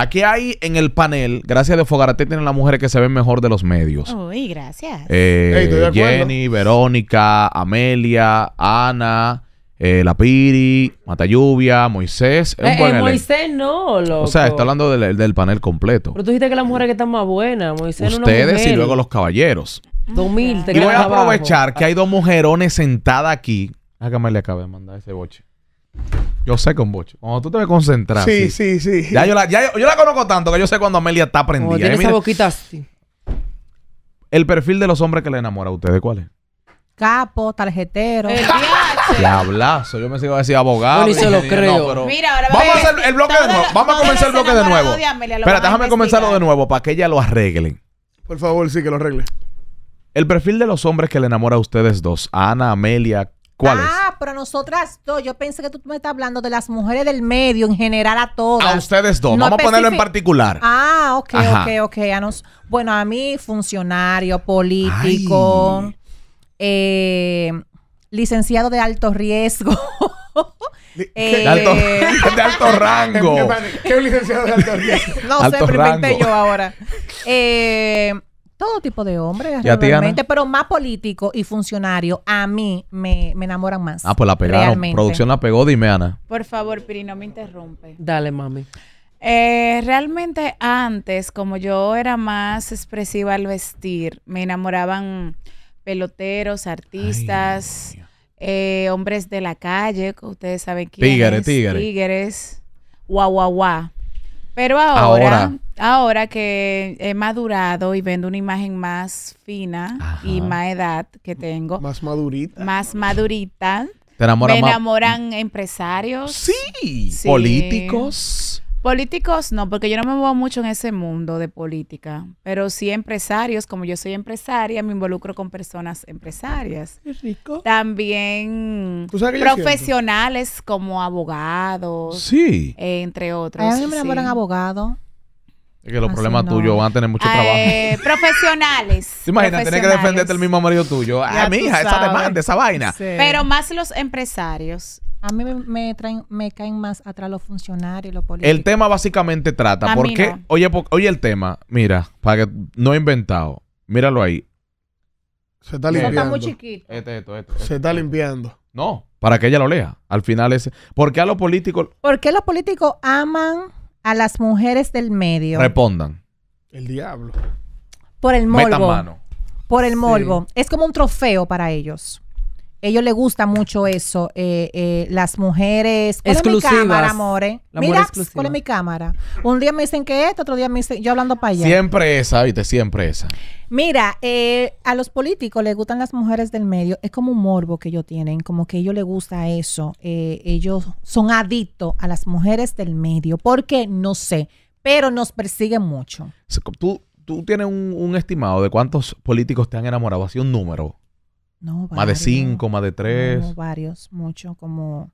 Aquí hay en el panel, gracias de Fogarate, tienen las mujeres que se ven mejor de los medios. Uy, gracias. Eh, Jenny, Verónica, Amelia, Ana. Eh, la Piri, Mata Lluvia, Moisés. Es eh, eh, Moisés no, loco. O sea, está hablando del, del panel completo. Pero tú dijiste que las mujeres que están más buenas, Moisés. Ustedes y luego los caballeros. 2000, te Y voy a aprovechar que hay dos mujerones sentadas aquí. me le acabé de mandar ese boche. Yo sé con bocho. Cuando tú te ves concentrado Sí, sí, sí. Ya, yo la, conozco tanto que yo sé cuando Amelia está prendida. tiene esa boquita así. El perfil de los hombres que le enamora a ustedes, ¿cuál es? Capo, tarjetero. El Diablazo. Yo me sigo a decir abogado. lo creo. Mira, ahora vamos a hacer el bloque de nuevo. Vamos a comenzar el bloque de nuevo. Espera, déjame comenzarlo de nuevo para que ella lo arreglen. Por favor, sí, que lo arregle. El perfil de los hombres que le enamora a ustedes dos, Ana, Amelia, ¿cuál es? pero a nosotras dos, yo pensé que tú me estás hablando de las mujeres del medio en general a todas. A ustedes dos, vamos a ponerlo en particular. Ah, ok, ok, ok. nos, bueno, a mí, funcionario, político, eh, licenciado de alto riesgo. Eh, de, alto, rango. ¿Qué, licenciado de alto riesgo? No sé, sé, rango. yo ahora. Eh, todo tipo de hombres, realmente, pero más político y funcionario. a mí me, me enamoran más. Ah, pues la pegaron. Producción la pegó, dime, Ana. Por favor, Piri, no me interrumpe. Dale, mami. Eh, realmente antes, como yo era más expresiva al vestir, me enamoraban peloteros, artistas, eh, hombres de la calle, que ustedes saben quiénes. Tigres, tigres. guau, guau, guau. Pero ahora Ahora que he madurado y vendo una imagen más fina y más edad que tengo. Más madurita. Más madurita. ¿Te me enamoran empresarios. Sí. Políticos. Políticos no, porque yo no me muevo mucho en ese mundo de política, pero sí empresarios, como yo soy empresaria, me involucro con personas empresarias. es rico. También profesionales como abogados, sí. entre otros. A mí me enamoran abogados que los problemas tuyos van a tener mucho eh, trabajo. profesionales. ¿Te imaginas tener que defenderte el mismo marido tuyo? Ah, a mi hija, esa demanda, esa vaina. Pero más los empresarios. A mí me, me caen más atrás los funcionarios, los políticos. El tema básicamente trata, porque, oye, oye el tema, mira, para que no he inventado, míralo ahí. Se está limpiando. está muy chiquito. Este, Se está limpiando. No, para que ella lo lea. Al final es... ¿Por qué a los políticos... ¿Por qué los políticos aman a las mujeres del medio. Respondan. El diablo. Por el morbo. Metan mano. Por el morbo. Es como un trofeo para ellos ellos les gusta mucho eso. Eh, eh, las mujeres. ¿Cuál es mi cámara, amores? Mira, mi cámara? Un día me dicen que esto, otro día me dicen. Yo hablando para allá. Siempre esa, ¿viste? Siempre esa. Mira, eh, a los políticos les gustan las mujeres del medio. Es como un morbo que ellos tienen, como que a ellos les gusta eso. ellos son adictos a las mujeres del medio. porque No sé. Pero nos persiguen mucho. ¿Tú, tú tienes un, un estimado de cuántos políticos te han enamorado? Así un número. No, varios, Más de cinco, más de tres. varios, muchos, como...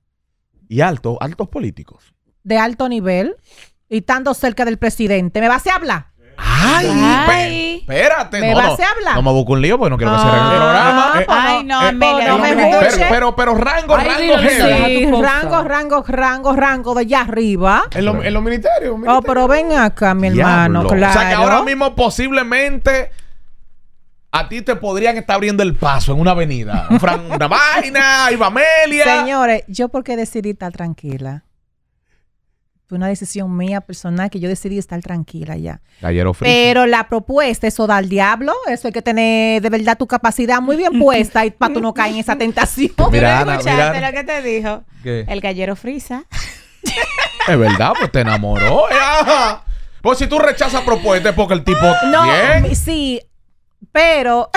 Y altos, altos políticos. De alto nivel y estando cerca del presidente. ¿Me vas a hablar? Ay, ay. espérate, ¿Me no, vas no, a hablar? no me busco un lío porque no quiero que se el ah. programa. ay, no, eh, eh, no, me, pero, pero, pero, rango, rango, rango, rango, rango, de allá arriba. En, los ministerios. Oh, pero ven acá, mi hermano, claro. O sea que ahora mismo posiblemente a ti te podrían estar abriendo el paso en una avenida. una vaina, Iba Señores, yo por qué decidí estar tranquila. Fue una decisión mía personal que yo decidí estar tranquila ya. Gallero Frisa. Pero la propuesta, eso da al diablo. Eso hay que tener de verdad tu capacidad muy bien puesta y para tú no caer en esa tentación. Mira, lo que te dijo? El gallero frisa. es verdad, pues te enamoró. Pues si tú rechazas propuestas porque el tipo... No, sí, pero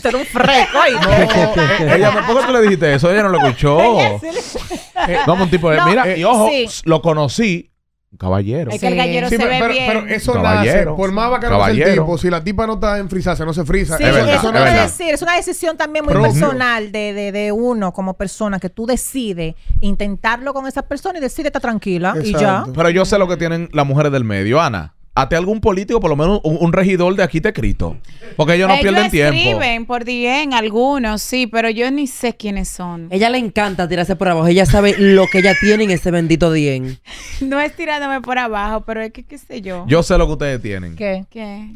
ser un freco ahí. no, ella ¿por qué tú le dijiste eso? Ella no lo escuchó. Vamos, un tipo de, mira, eh, y ojo, lo conocí caballero. Es que el gallero se ve bien. Pero, eso caballero, nace. Por más bacano caballero. el tipo, si la tipa no está en frisarse, no se frisa. es eso decir, es una decisión también muy personal de, de, de, uno como persona, que tú decides intentarlo con esa persona y decides estar tranquila y ya. Pero yo sé lo que tienen las mujeres del medio, Ana ate algún político, por lo menos un, regidor de aquí te escrito. Porque ellos no pierden tiempo. escriben por bien, algunos, sí, pero yo ni sé quiénes son. Ella le encanta tirarse por abajo. Ella sabe lo que ella tiene en ese bendito dien. no es tirándome por abajo, pero es que qué sé yo. Yo sé lo que ustedes tienen. ¿Qué? ¿Qué?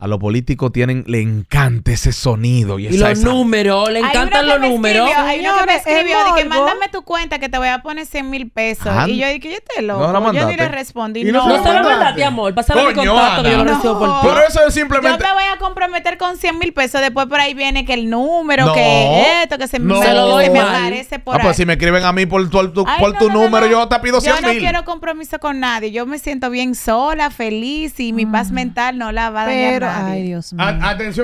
a los políticos tienen, le encanta ese sonido. Y, y los números, le encantan los números. hay uno que me escribió, de que mándame tu cuenta que te voy a poner 100 mil pesos. Y yo dije, yo te lo. No, yo ni le respondí. no, no, se lo mandaste, amor. Pásame mi contacto yo lo recibo por ti. Pero eso es simplemente. Yo me voy a comprometer con 100 mil pesos. Después por ahí viene que el número, que esto, que se, me, aparece por ahí. Ah, pues si me escriben a mí por tu, por tu número, yo te pido 100 mil. Yo no quiero compromiso con nadie. Yo me siento bien sola, feliz y mi paz ah. mental no la va a dañar. Ay, Dios mío.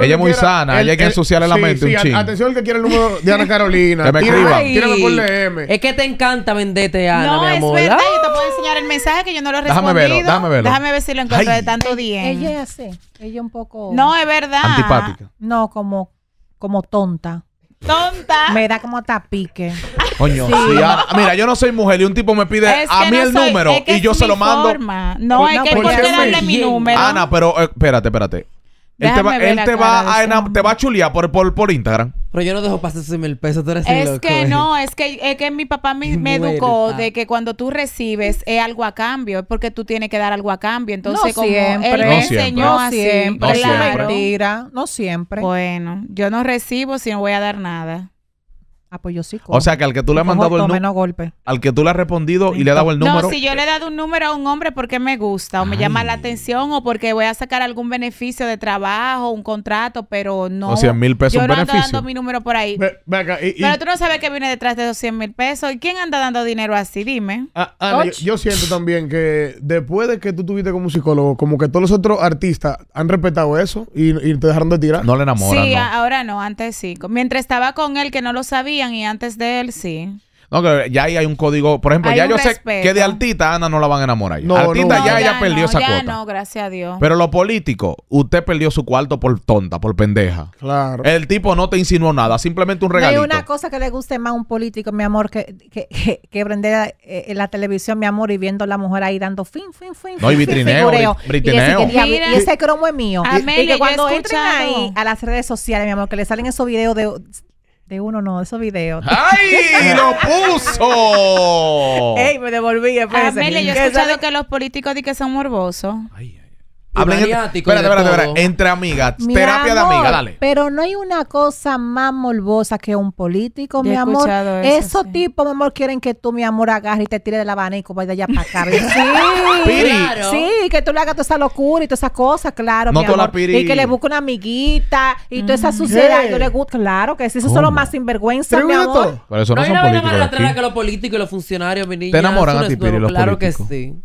ella es muy sana, ella hay que ensuciarle la mente un Atención el que quiere el número de Ana Carolina. que me Tírame M. Es que te encanta venderte, Ana, no, Es verdad, yo te puedo enseñar el mensaje que yo no lo he déjame Verlo, déjame verlo, déjame ver si lo encuentro de tanto días. Ella es así, ella un poco... No, es verdad. Antipática. No, como, como tonta tonta. Me da como tapique. Coño, sí. mira, yo no soy mujer y un tipo me pide a mí el número y yo se lo mando. No, es que por qué darle mi número. Ana, pero eh, espérate, espérate. Él te va, a, te va a chulear por, por, por Instagram. Pero yo no dejo pasar ese mil pesos tú eres Es que eh. no, es que, es que mi papá me, educó de que cuando tú recibes es algo a cambio, es porque tú tienes que dar algo a cambio. Entonces, no como siempre. él me enseñó así, siempre. no siempre. Bueno, yo no recibo si no voy a dar nada. Apoyo ah, pues O sea, que al que tú le has mandado el número. Al que tú le has respondido y le has dado el número. No, si yo le he dado un número a un hombre porque me gusta o me llama la atención o porque voy a sacar algún beneficio de trabajo, un contrato, pero no. O mil pesos yo no Ando dando mi número por ahí. pero tú no sabes qué viene detrás de esos mil pesos. ¿Y quién anda dando dinero así? Dime. Ah, yo, siento también que después de que tú tuviste como psicólogo, como que todos los otros artistas han respetado eso y, te dejaron de tirar. No le enamoran. Sí, ahora no, antes sí. Mientras estaba con él, que no lo sabía y antes de él sí. No, que ya ahí hay un código. Por ejemplo, ya yo sé que de Altita Ana no la van a enamorar. No, Altita ya, perdió esa ya no, gracias a Dios. Pero lo político, usted perdió su cuarto por tonta, por pendeja. Claro. El tipo no te insinuó nada, simplemente un regalito hay una cosa que le guste más a un político, mi amor, que, que, prender eh, en la televisión, mi amor, y viendo a la mujer ahí dando fin, fin, fin. No, y fin, vitrineo, Y, ese cromo es mío. Y- y que cuando entren ahí a las redes sociales, mi amor, que le salen esos videos de, de uno no, de esos videos. ¡Ay! ¡Lo puso! ¡Ey! Me devolví, Ah, Amelia, yo he escuchado que los políticos dicen que son morbosos. ay. Hablen entre, espérate, espérate, espérate, entre amigas, terapia de amigas, dale. Pero no hay una cosa más morbosa que un político, mi amor. Eso, Esos tipos, mi amor, quieren que tú, mi amor, agarres y te tires del abanico para de allá para acá. sí, sí, que tú le hagas toda esa locura y todas esas cosas, claro. No mi La piri. Y que le busque una amiguita y toda esa mm. suciedad. Yo le gusta, claro que sí, eso es lo más sinvergüenza, mi amor. Pero eso no, no son políticos. No hay nada más que los políticos y los funcionarios, mi niña. Te enamoran ti, Piri, los Claro que sí.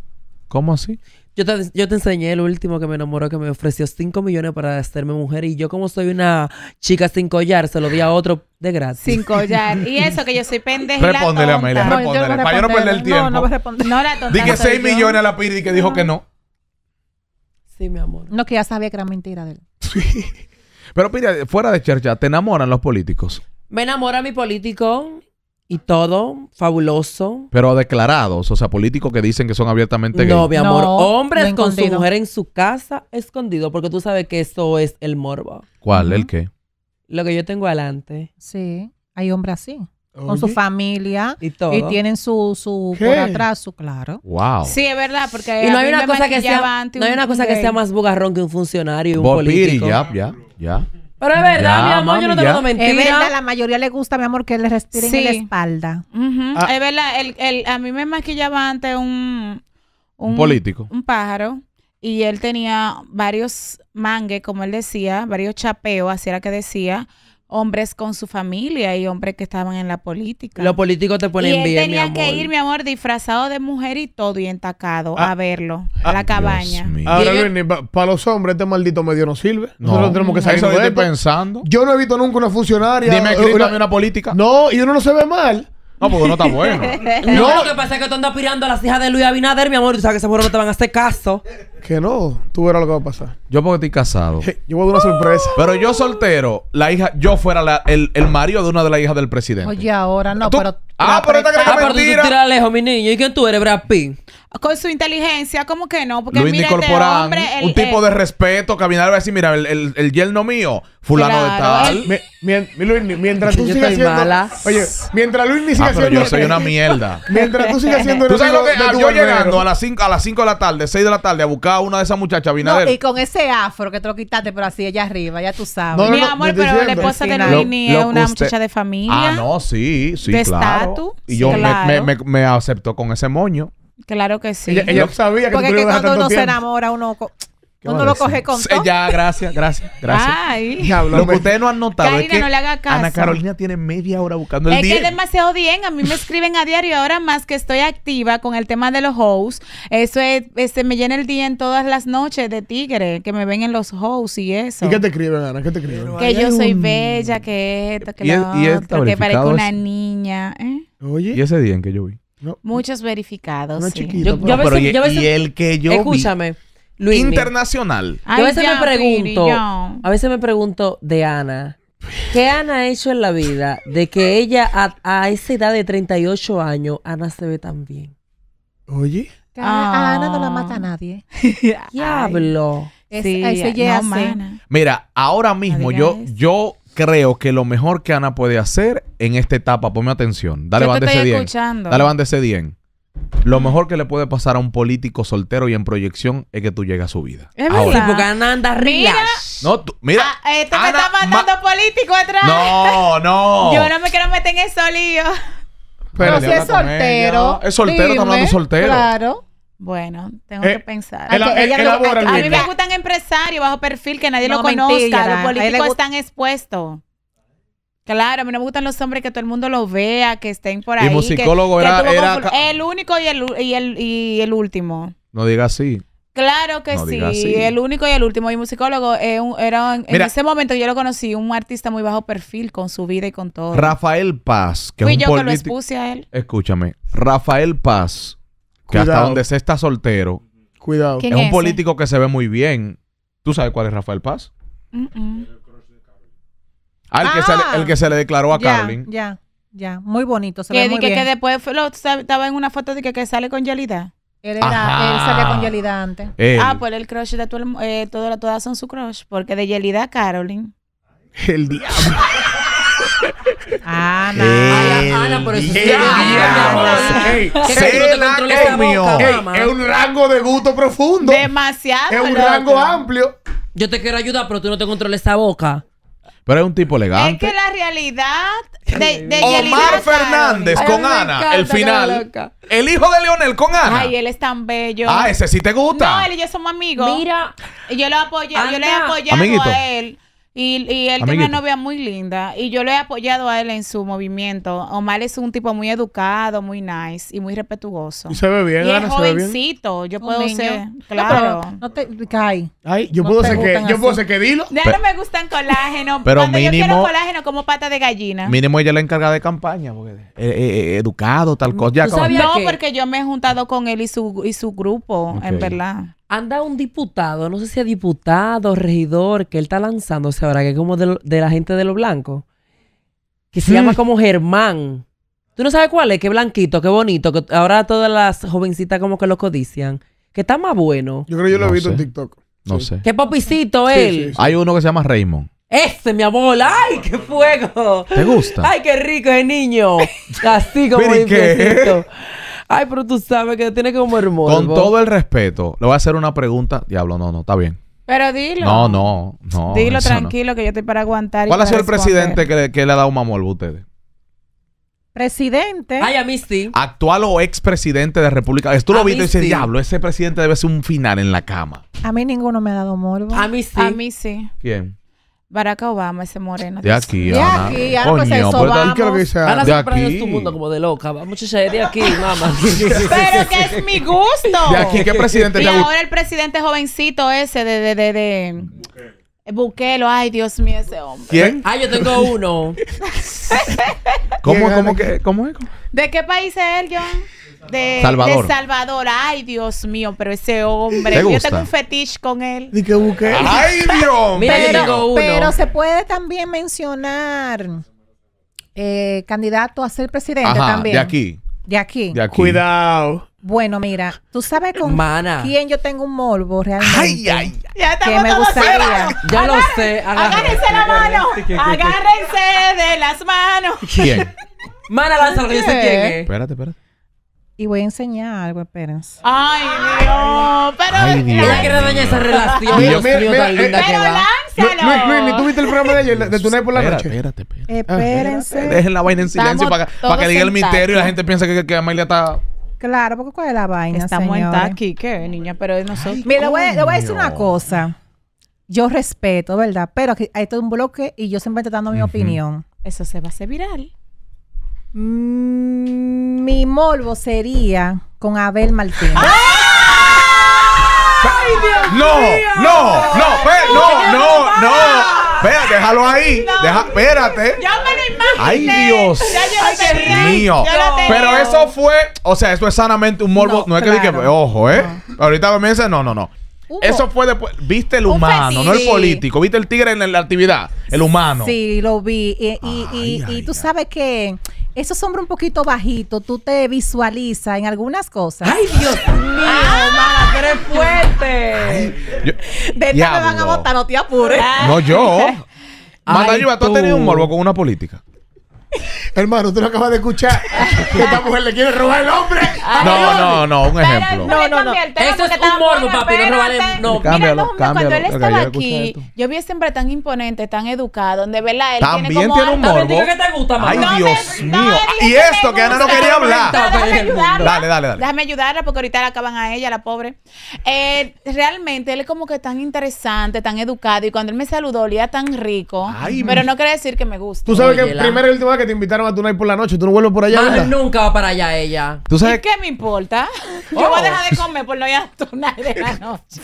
¿Cómo así? Yo te, yo te enseñé el último que me enamoró, que me ofreció 5 millones para hacerme mujer. Y yo, como soy una chica sin collar, se lo di a otro de gratis. Sin collar. Y eso, que yo soy pendeja. Respóndele, Amelia, respóndele. para yo no perder el tiempo. No, no voy a responder. No la Dije 6 millones a la PIRI que dijo que no. Sí, mi amor. No, que ya sabía que era mentira de él. Sí. Pero, Piri, fuera de chercha, ¿te enamoran los políticos? Me enamora mi político y todo fabuloso. Pero declarados, o sea, políticos que dicen que son abiertamente gay. No, mi amor, hombres con su mujer en su casa escondido, porque tú sabes que eso es el morbo. ¿Cuál? ¿El qué? Lo que yo tengo adelante. Sí, hay hombres así. Con su familia y, todo. y tienen su, su por atrás, su claro. Wow. Sí, es verdad, porque no hay una cosa que sea, hay una cosa que sea más bugarrón que un funcionario y un político. ya, ya, ya. Pero es verdad, mi amor, yo no te mentir. Es verdad, la mayoría le gusta, mi amor, que le respiren en la espalda. Ah. Es verdad, el, el- a mí me maquillaba antes un, Un político. Un pájaro. Y él tenía varios mangues, como él decía, varios chapeos, así era que decía, hombres con su familia y hombres que estaban en la política. Los políticos te ponen y él bien, tenía que ir, mi amor, disfrazado de mujer y todo y entacado ah. a verlo, a ah, la cabaña. Ahora, para los hombres este maldito medio no sirve. Nosotros tenemos que salir pensando. Yo no he visto nunca una funcionaria. Dime, eh, una, una política. No, y uno no se ve mal. No, porque no está bueno. No, lo que pasa es que tú andas pirando a las hijas de Luis Abinader, mi amor. Tú sabes que seguro no te van a hacer caso. Que no, tú verás lo que va a pasar. Yo porque estoy casado. yo voy a dar una sorpresa. Pero yo soltero, la hija, yo fuera el, el marido de una de las hijas del presidente. Oye, ahora no, pero. Ah, pero esta que Ah, pero tú lejos, mi niño. ¿Y quién tú eres, Brad Pitt? con su inteligencia, como que no, porque Luis mira, este hombre, un tipo eh, de respeto, caminar a decir, mira, el, el, el yerno mío, fulano de tal. Mi, Luis, mientras tú sigas siendo mala. Oye, mientras Luis ni siga ah, pero yo soy una mierda. mientras tú sigas siendo ¿Tú sabes lo que ah, yo llegando a las 5 a las 5 de la tarde, 6 de la tarde a buscar a una de esas muchachas Binader. No, y con ese afro que te lo quitaste, pero así ella arriba, ya tú sabes. Mi amor, pero la esposa de Luis ni es una muchacha de familia. Ah, no, sí, sí, de estatus. y yo me acepto con ese moño. Claro que sí. Ella, sabía que Porque tú que cuando uno se enamora, uno, uno lo coge con todo. Ya, gracias, gracias, gracias. Ay. Ya, lo que ustedes no han notado es que Ana Carolina tiene media hora buscando el Es que es demasiado bien. A mí me escriben a diario. Ahora más que estoy activa con el tema de los hosts. Eso es, este, me llena el día en todas las noches de tigre. Que me ven en los hosts y eso. ¿Y qué te escriben, Ana? ¿Qué te escriben? Que yo soy bella, que esto, que lo otro, que parezco una niña. ¿eh? Oye. ¿Y ese día en que yo vi? Muchos verificados. y, el que yo. Escúchame. internacional. a veces me pregunto. a veces me pregunto de Ana. ¿Qué Ana ha hecho en la vida de que ella a, esa edad de 38 años, Ana se ve tan bien? Oye. A Ana no la mata a ah. nadie. Diablo. sí, no, Mira, ahora mismo yo, yo creo que lo mejor que Ana puede hacer en esta etapa, ponme atención, dale van de ese 10. Dale van ese bien Lo mejor que le puede pasar a un político soltero y en proyección es que tú llegas a su vida. Es Ahora. porque Ana anda Mira. No, tú- mira. Ah, me está mandando político atrás. No, no. Yo no me quiero meter en eso lío. Pero si es soltero. Es soltero, está hablando soltero. Claro. Bueno, tengo eh, que pensar. Eh, a, mí me gustan empresarios bajo perfil que nadie lo conozca. los políticos están expuestos. Claro, a mí me gustan los hombres que todo el mundo los vea, que estén por ahí. Y musicólogo era, el único y el, último. No diga así. Claro que sí, el único y el último. Y musicólogo eh, era, en ese momento yo lo conocí, un artista muy bajo perfil con su vida y con todo. Rafael Paz, que un yo que lo expuse a él. Escúchame, Rafael Paz que hasta donde se está soltero. Cuidado. Es un político que se ve muy bien. ¿Tú sabes cuál es Rafael Paz? el, que se le, el que se le declaró a ah, Carolyn. Ya, ya, Muy bonito. Se ve muy bien. que después estaba en una foto de que, que sale con Yelida. Él, era, con Yelida antes. Ah, pues el crush de tu, eh, todo, todas son su crush. Porque de Yelida a Carolyn. El diablo. Ana. Ana, por eso se Es un rango de gusto profundo. Demasiado. Es un rango amplio. Yo te quiero ayudar, pero tú no te controles esta boca. Pero es un tipo legal. Es que la realidad de, de Omar Fernández con Ana, el final. El hijo de Leonel con Ana. Ay, él es tan bello. Ah, ese sí te gusta. No, él y yo somos amigos. Mira, yo lo apoyo, yo le he a él y, y, él tiene una novia muy linda y yo le he apoyado a él en su movimiento. Omar es un tipo muy educado, muy nice y muy respetuoso. Y se ve bien, y es jovencito. Yo puedo ser, claro. No, te cae. Ay, yo puedo ser que, yo puedo ser que dilo. Ya no me gustan colágeno. Pero Cuando mínimo, yo quiero colágeno como pata de gallina. Mínimo ella la encargada de campaña, porque eh, eh, eh, educado, tal cosa. Ya no, porque yo me he juntado con él y su y su grupo, en verdad. Anda un diputado, no sé si es diputado, regidor, que él está lanzándose ahora, que es como de, la gente de los blancos, que se mm. llama como Germán. ¿Tú no sabes cuál es? Qué blanquito, qué bonito, que ahora todas las jovencitas como que lo codician. Que está más bueno. Yo creo que yo lo he visto en TikTok. No sé. Qué popicito él. Hay uno que se llama Raymond. Ese, mi amor. ¡Ay, qué fuego! ¿Te gusta? ¡Ay, qué rico ese niño! Así como bien Ay, pero tú sabes que tiene que el morbo. Con todo el respeto, le voy a hacer una pregunta. Diablo, no, no, está bien. Pero dilo. No, no, no. Dilo tranquilo, que yo estoy para aguantar. ¿Cuál ha sido el presidente que le, ha dado un a ustedes? Presidente. Ay, a mí sí. Actual o expresidente de República. Tú lo viste y dices, diablo, ese presidente debe ser un final en la cama. A mí ninguno me ha dado morbo. A mí sí. A mí sí. ¿Quién? Barack Obama, ese moreno. De aquí, De aquí, Ana, pues eso, vamos. ¿qué lo que Ana? De aquí. es este tu mundo como de loca. Muchacha, de aquí, mamá. Pero que es mi gusto. De aquí, ¿qué presidente Y te ahora el presidente jovencito ese de... de, de, de... Bukele, ay Dios mío, ese hombre. ¿Quién? Ay, ah, yo tengo uno. ¿Cómo, cómo, que, ¿Cómo es? ¿De qué país es él, John? de Salvador. Ay, Dios mío, pero ese hombre. Yo tengo un fetiche con él. qué ¡Ay, Dios mío! Pero, se puede también mencionar eh, candidato a ser presidente también. De aquí. De aquí. De aquí. Cuidado. Bueno, mira, tú sabes con quién yo tengo un morbo realmente. Ay, ay, ya que me gustaría. Ya lo sé. Agárrense la mano. Agárrense de las manos. ¿Quién? Mana, lánzalo, quién Espérate, espérate. Y voy a enseñar algo, espérense. Ay, Dios. Pero. Ay, Dios. Yo quiero dañar esa relación. Dios mío, eh, linda eh, que va. Pero lánzalo. Luis, tú viste el programa de ayer, de por la noche. Espérate, espérate. Espérense. Ah, dejen la vaina en silencio para, que diga el misterio y la gente piense que, que Amelia está. Claro, porque cuál es la vaina. Estamos en aquí, ¿qué, niña? Pero es nosotros. Mira, le voy, a decir una cosa. Yo respeto, ¿verdad? Pero aquí hay todo un bloque y yo siempre estoy dando mi opinión. Eso se va a hacer viral. Mmm mi morbo sería con Abel Martínez. ¡Ah! ¡Ay, Dios no, no, no, no, no, no, no. Espérate, déjalo ahí. Deja, espérate. Ay, Dios. mío. Pero eso fue, o sea, eso es sanamente un morbo. No, es que dije, ojo, ¿eh? Ahorita me dicen, no, no, no. Eso fue después. Viste el humano, no el político. Viste el tigre en la, actividad. El humano. Sí, lo vi. Y, y, y, tú sabes que esos hombre un poquito bajito, tú te visualizas en algunas cosas. ¡Ay, Dios mío! Mala que eres fuerte! de me van a votar, no te apures. No, yo. Mala Mata, tú. tú has tenido un morbo con una política. Hermano, tú no acabas de escuchar. Que esta mujer le quiere robar el hombre. Ah, no, no, no, un ejemplo. No, no, no. Eso es un morbo, papi. No robarle. No, cámbialo, cámbialo. Cuando él estaba aquí, yo vi ese hombre tan imponente, tan educado. De verdad, él También tiene, como un morbo. Ay, Dios mío. Ah, y esto que Ana no quería hablar. Dale, dale, dale. Déjame ayudarla porque ahorita la acaban a ella, la pobre. Eh, realmente, él es como que tan interesante, tan educado. Y cuando él me saludó, olía tan rico. Pero no quiere decir que me guste. Tú sabes que primero el último que te invitaron a tu por la noche. Tú no vuelves por allá. No, nunca va para allá ella. ¿Y qué me importa? Yo voy a oh. dejar de comer por no ir a tu de la noche.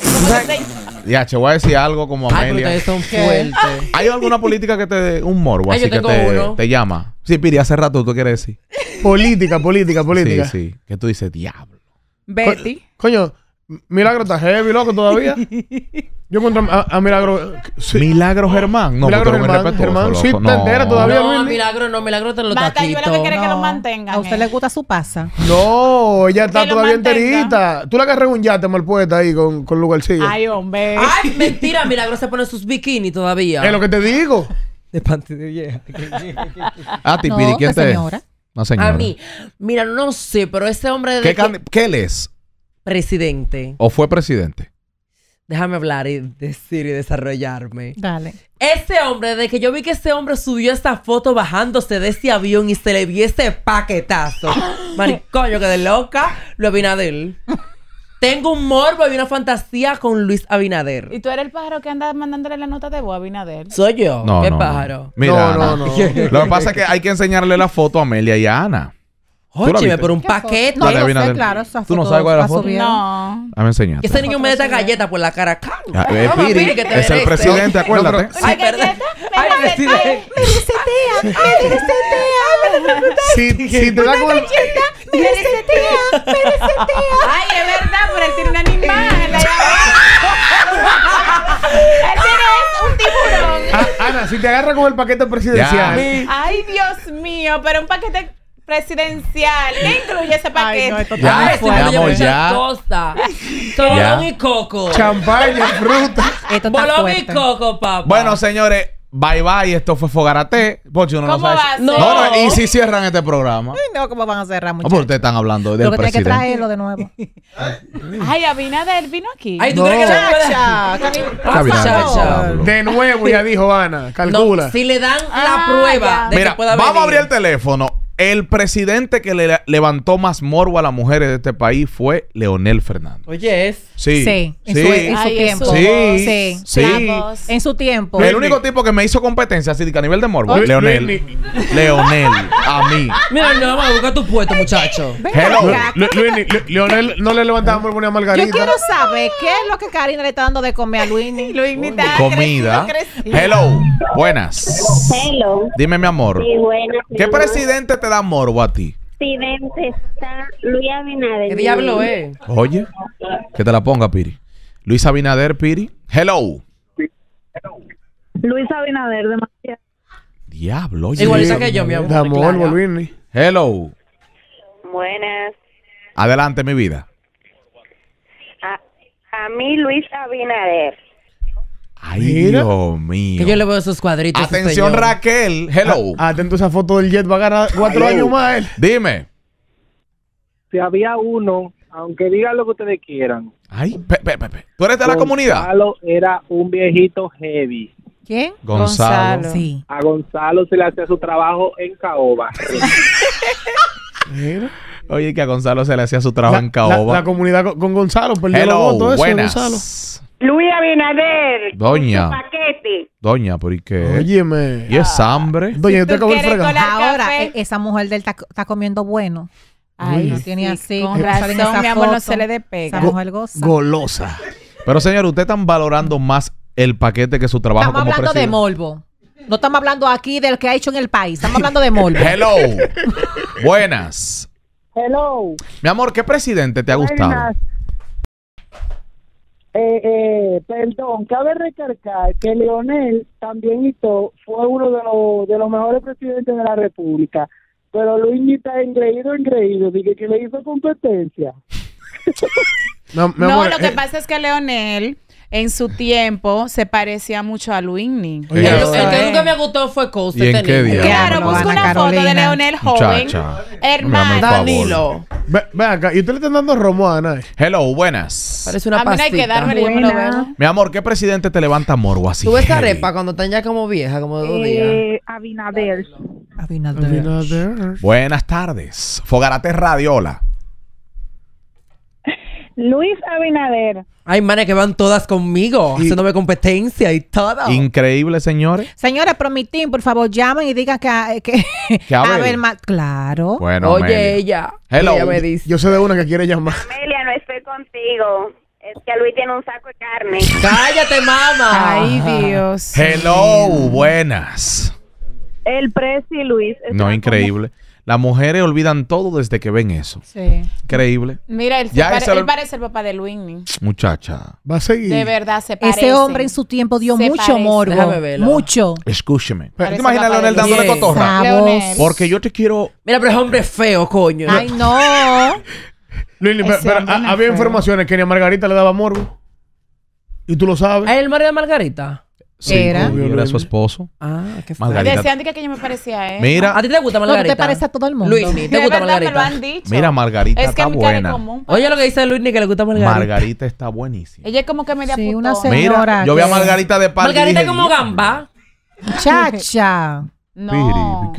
ya, te voy a decir algo como Amelia. Ay, son ¿Hay alguna política que te dé un morbo así que te, te llama? Sí, Piri, hace rato tú quieres decir. Política, política, política. Sí, sí. Que tú dices, diablo. Betty. coño. Milagro está heavy, loco, todavía. Yo encontré a, ah, ah, Milagro. Milagro Germán. Milagro Germán. Germán. Sí, entera todavía, no, Milagro, no, Milagro te lo está yo lo que quiere es que lo mantengan. A usted le gusta su pasa. No, ella está todavía enterita. Tú la agarré un yate mal puesta ahí con, con lugarcillo. Ay, hombre. Ay, mentira, Milagro se pone sus bikinis todavía. Es lo que te digo. De panty de vieja. ah, Tipiri, ¿quién te señora? Una señora. A mí. Mira, no sé, pero ese hombre de. ¿Qué, ¿Qué él es? presidente. ¿O fue presidente? Déjame hablar y decir y desarrollarme. Dale. Ese hombre, de que yo vi que ese hombre subió esa foto bajándose de ese avión y se le vio ese paquetazo. Maricoño, que de loca, lo Abinader. Tengo un morbo y una fantasía con Luis Abinader. ¿Y tú eres el pájaro que anda mandándole la nota de voz Abinader? Soy yo. No, ¿Qué pájaro? Mira, no, no, no. Lo que pasa es que hay que enseñarle la foto a Amelia y a Ana. Óyeme, pero un paquete. No, yo sé, claro, ¿Tú no sabes cuál es la foto? No. Dame enseñarte. Ese niño me da galleta por la cara. Es eh, Es el presidente, acuérdate. Ay, galleta. Me resetea. Me resetea. Si te da con... Me resetea. Me resetea. Ay, es verdad, pero él tiene un animal. Él tiene un tiburón. Ah, Ana, si te agarra con el paquete presidencial. Ay, Dios mío, pero un paquete presidencial. ¿Qué incluye ese paquete? Ay, no, esto ya, este amor, ya. Costa. y coco. Champaña, fruta. Esto está y coco, papá. Bueno, señores. Bye bye, esto fue Fogarate. Pocho, no lo sabes. No. no, no, y si cierran este programa. Ay, no, ¿cómo van a cerrar, muchachos? No, ustedes están hablando del Lo que presidente. que traerlo de nuevo. Ay, Abinader vino aquí. Ay, ¿tú no. crees que chacha, chacha, chacha. De nuevo, ya dijo Ana, calcula. No, si le dan la ah, prueba de Mira, que pueda vamos a abrir el teléfono el presidente que le levantó más morbo a las mujeres de este país fue Leonel Fernández. Oye, es. Sí. Sí. En su, tiempo. Sí. Sí. sí. En su tiempo. El único tipo que me hizo competencia, así a nivel de morbo, Leonel. Leonel. A mí. Mira, no, vamos a tu puesto, muchacho. Hello. Leonel no le levantaba morbo ni a Margarita. Yo quiero saber qué es lo que Karina le está dando de comer a Luini. Luini está Comida. Hello. Buenas. Hello. Dime, mi amor. Sí, buenas, ¿Qué presidente te te da morbo a ti? Presidente está Luis Abinader. ¿Qué diablo es? Oye, que te la ponga, Piri. Luis Abinader, Piri. Hello. Luis Abinader de Diablo, oye. esa que yo, mi amor. De amor, Hello. Buenas. Adelante, mi vida. A, a mí, Luis Abinader. Ay, Dios mío. Que yo le veo esos cuadritos. Este Atención, Raquel. Hello. Ah, ah, atento esa foto del Jet. Va a ganar cuatro años más Dime. Si había uno, aunque digan lo que ustedes quieran. Ay, pepe, ¿Tú eres de la comunidad? Gonzalo era un viejito heavy. ¿Quién? Gonzalo. A Gonzalo se le hacía su trabajo en caoba. Mira. Oye, que a Gonzalo se le hacía su trabajo en caoba. La, comunidad con, Gonzalo perdió Hello, los Eso, Gonzalo. Luis Abinader. Doña. Paquete. Doña, ¿por qué? Óyeme. Y es ah. hambre. Doña, yo te acabo de fregar. Ahora, e-, esa mujer del está, está comiendo bueno. Ay, no tiene así. Con razón, mi amor, no se le despega. Go goza. Golosa. Pero señor, usted está valorando más el paquete que su trabajo Estamos hablando de Molvo. No estamos hablando aquí del que ha hecho en el país. Estamos hablando de Molvo. Hello. Buenas. Hello. Mi amor, ¿qué presidente te ha gustado? Eh, eh, perdón, cabe recargar que Leonel también hizo, fue uno de los, de los mejores presidentes de la República, pero lo está engreído, engreído, dije que le hizo competencia. No, lo que eh. pasa es que Leonel en su tiempo se parecía mucho a Luigny. El, el, que nunca me gustó fue Costa. Claro, busco una foto de Leonel joven. Hermano. Danilo. Ven acá, y usted le está dando romo a eh. Hello, buenas. Parece una a pastita. Mí hay que darme, Mi amor, ¿qué presidente te levanta morbo así? Tuve esa repa cuando están ya como vieja, como de dos días. Eh, Abinader. Abinader. Abinader. Buenas tardes. Fogarate Radio, hola. Luis Abinader. Hay manes que van todas conmigo, haciéndome competencia y todo. Increíble, señores. Señora, promitín, por favor, llamen y digan que... Eh, que, a ver, más... Claro. Bueno, Oye, ella. Hello. me dice. Yo soy de una que quiere llamar. Amelia, no estoy contigo. Es que Luis tiene un saco de carne. ¡Cállate, mamá! Ay, Dios. Hello, buenas. El precio, Luis. No, increíble. Las mujeres olvidan todo desde que ven eso. Sí. Increíble. Mira, él, se parece el papá de Luis. Muchacha. Va a seguir. De verdad, se parece. Ese hombre en su tiempo dio mucho morbo. Mucho. Escúcheme. ¿Te imaginas a Leonel dándole Porque yo te quiero... Mira, pero es hombre feo, coño. Ay, no. Luini, pero, ah, había informaciones que ni a Margarita le daba morbo. Y tú lo sabes. ¿El marido de Margarita? era. era su esposo. Ah, qué Margarita. Decían que yo me parecía a él. Mira. ¿A ti te gusta Margarita? No, te parece a todo el mundo. Luis ¿te gusta Margarita? Me lo han dicho. Mira, Margarita es que está buena. común, pues. Oye lo que dice Luisni que le gusta Margarita. Margarita está buenísima. Ella es como que media sí, una señora. Mira, yo vi a Margarita de parte Margarita es como gamba. Chacha. No.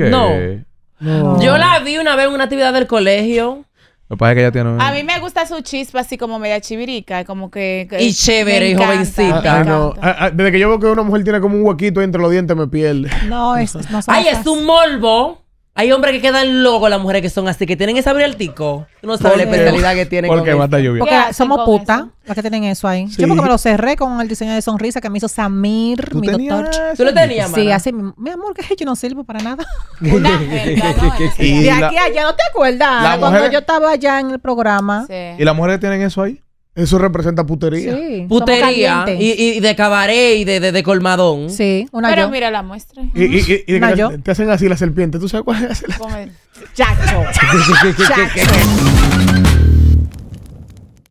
no. Yo la vi una vez en una actividad del colegio. Lo que que ya tiene. A mí me gusta su chispa así como media chivirica, como que. y chévere, y jovencita. Ah, ah, ah, desde que yo veo que una mujer tiene como un huequito entre los dientes, me pierde. No, es, no Ay, es un molvo hay hombres que quedan locos las mujeres que son así, que tienen esa brialtico. no sabes la especialidad que tienen. Porque con mata lluvia. Porque somos putas las que tienen eso ahí. Yo porque me lo cerré con el diseño de sonrisa que me hizo Samir, mi doctor. ¿Tú lo tenías, Sí, así. Mi amor, que yo no sirvo para nada. de aquí a allá, ¿no te acuerdas? Cuando yo estaba allá en el programa. ¿Y las mujeres que tienen eso ahí? Eso representa putería. Sí, putería. Y, de cabaret y de, de, colmadón. Sí, una Pero mira la muestra. Y, y, de que te, hacen así la serpiente. ¿Tú sabes cuál es la serpiente? Chacho.